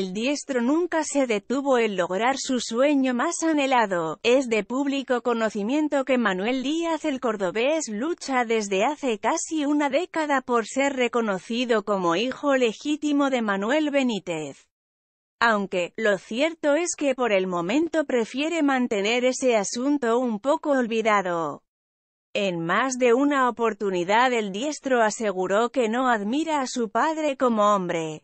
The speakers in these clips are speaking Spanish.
el diestro nunca se detuvo en lograr su sueño más anhelado. Es de público conocimiento que Manuel Díaz el cordobés lucha desde hace casi una década por ser reconocido como hijo legítimo de Manuel Benítez. Aunque, lo cierto es que por el momento prefiere mantener ese asunto un poco olvidado. En más de una oportunidad el diestro aseguró que no admira a su padre como hombre.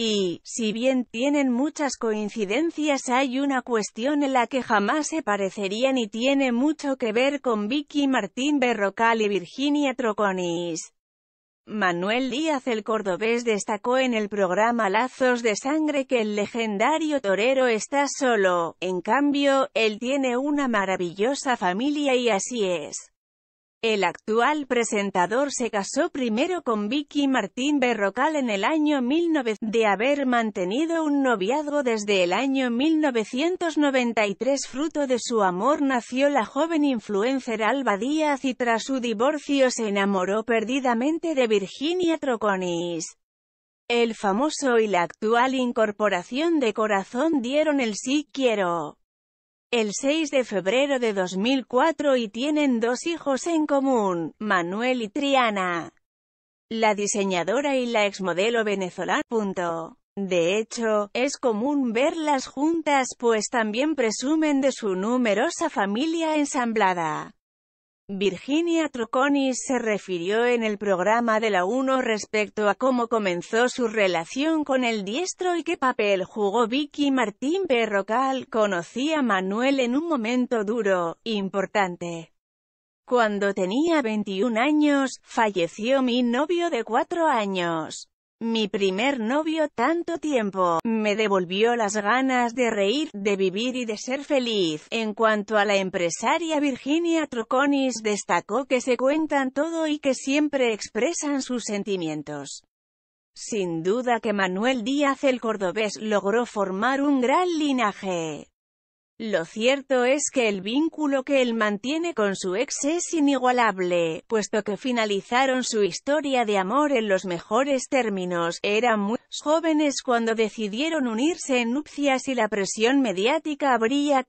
Y, si bien tienen muchas coincidencias hay una cuestión en la que jamás se parecerían y tiene mucho que ver con Vicky Martín Berrocal y Virginia Troconis. Manuel Díaz el cordobés destacó en el programa Lazos de Sangre que el legendario torero está solo, en cambio, él tiene una maravillosa familia y así es. El actual presentador se casó primero con Vicky Martín Berrocal en el año 19... de haber mantenido un noviazgo desde el año 1993 fruto de su amor nació la joven influencer Alba Díaz y tras su divorcio se enamoró perdidamente de Virginia Troconis. El famoso y la actual incorporación de Corazón dieron el sí quiero el 6 de febrero de 2004 y tienen dos hijos en común, Manuel y Triana. La diseñadora y la exmodelo venezolana. De hecho, es común verlas juntas pues también presumen de su numerosa familia ensamblada. Virginia Troconis se refirió en el programa de la 1 respecto a cómo comenzó su relación con el diestro y qué papel jugó Vicky Martín Perrocal. Conocía a Manuel en un momento duro, importante. Cuando tenía 21 años, falleció mi novio de cuatro años. Mi primer novio tanto tiempo, me devolvió las ganas de reír, de vivir y de ser feliz. En cuanto a la empresaria Virginia Troconis destacó que se cuentan todo y que siempre expresan sus sentimientos. Sin duda que Manuel Díaz el Cordobés logró formar un gran linaje. Lo cierto es que el vínculo que él mantiene con su ex es inigualable, puesto que finalizaron su historia de amor en los mejores términos, eran muy jóvenes cuando decidieron unirse en nupcias y la presión mediática habría